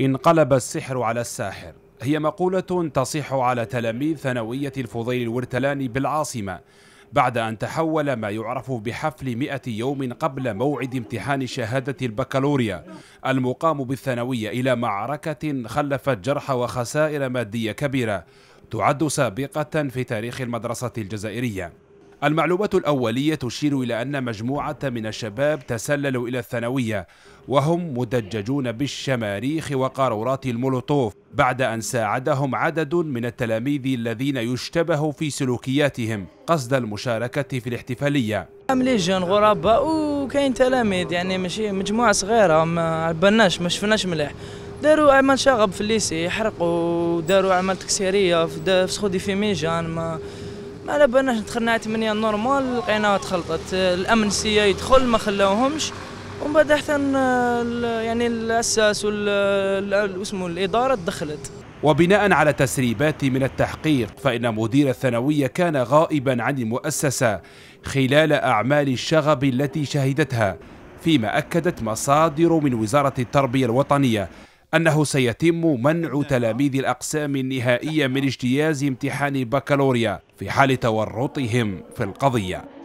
انقلب السحر على الساحر هي مقولة تصح على تلاميذ ثانوية الفضيل الورتلاني بالعاصمة بعد أن تحول ما يعرف بحفل 100 يوم قبل موعد امتحان شهادة البكالوريا المقام بالثانوية إلى معركة خلفت جرح وخسائر مادية كبيرة تعد سابقة في تاريخ المدرسة الجزائرية المعلومات الأولية تشير إلى أن مجموعة من الشباب تسللوا إلى الثانوية وهم مدججون بالشماريخ وقارورات المولوتوف بعد أن ساعدهم عدد من التلاميذ الذين يشتبه في سلوكياتهم قصد المشاركة في الاحتفالية مليجون غرباء وكاين تلاميذ يعني ماشي مجموعة صغيرة ما عبناش ما شفناش مليح داروا عمل شغب في الليسي حرقوا داروا عمل تكسيرية في سخودي في ميجان ما على بالناش دخلنا على 8 نورمال لقيناها تخلطت الامن سي يدخل ما خلاوهمش ومن بعد حتى يعني الاساس واسمه الاداره دخلت وبناء على تسريبات من التحقيق فإن مدير الثانوية كان غائبا عن المؤسسة خلال أعمال الشغب التي شهدتها فيما أكدت مصادر من وزارة التربية الوطنية أنه سيتم منع تلاميذ الأقسام النهائية من اجتياز امتحان البكالوريا في حال تورطهم في القضية